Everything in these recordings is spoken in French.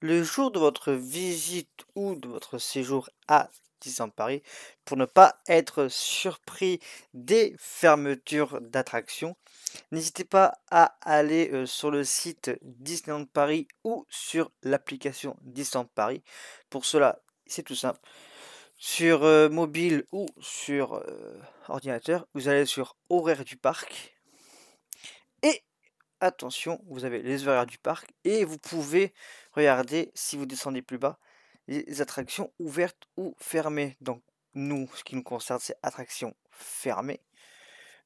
le jour de votre visite ou de votre séjour à Disneyland Paris pour ne pas être surpris des fermetures d'attractions. N'hésitez pas à aller euh, sur le site Disneyland Paris ou sur l'application Disneyland Paris. Pour cela, c'est tout simple. Sur euh, mobile ou sur euh, ordinateur, vous allez sur horaire du parc attention, vous avez les horaires du parc et vous pouvez regarder si vous descendez plus bas les attractions ouvertes ou fermées. Donc nous, ce qui nous concerne, c'est attractions fermées.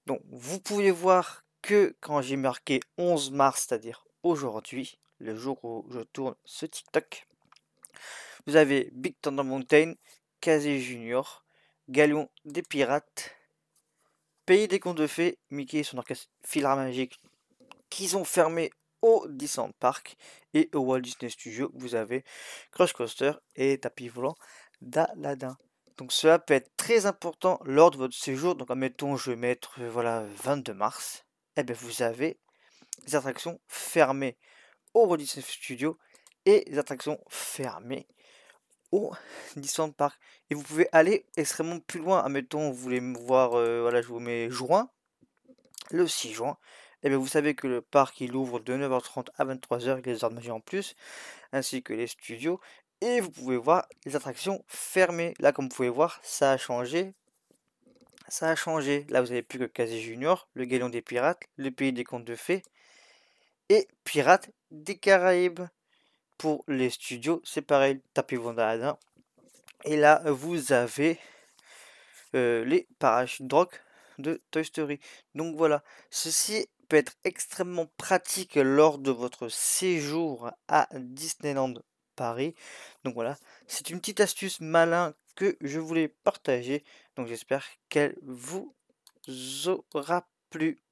Donc vous pouvez voir que quand j'ai marqué 11 mars, c'est-à-dire aujourd'hui, le jour où je tourne ce TikTok, vous avez Big Thunder Mountain, Casey Junior, Galion des Pirates, Pays des Contes de Fées, Mickey et son orchestre magique qu'ils ont fermé au Disneyland Park et au Walt Disney Studio. Vous avez Crush Coaster et Tapis Volant d'Aladin. Donc cela peut être très important lors de votre séjour. Donc admettons, je vais mettre euh, voilà, 22 mars. Et eh bien, vous avez les attractions fermées au Walt Disney Studio et les attractions fermées au Disneyland Park. Et vous pouvez aller extrêmement plus loin. Admettons, vous voulez me voir, euh, voilà, je vous mets juin, le 6 juin, et eh bien vous savez que le parc il ouvre de 9h30 à 23h avec les heures de magie en plus, ainsi que les studios. Et vous pouvez voir les attractions fermées. Là comme vous pouvez voir, ça a changé. Ça a changé. Là vous avez plus que Casey Junior, le Galion des Pirates, le Pays des Contes de Fées et Pirates des Caraïbes. Pour les studios, c'est pareil, tapez Vondaladin. Et là vous avez euh, les parachutes de Toy Story. Donc voilà, ceci être extrêmement pratique lors de votre séjour à Disneyland Paris. Donc voilà, c'est une petite astuce malin que je voulais partager. Donc j'espère qu'elle vous aura plu.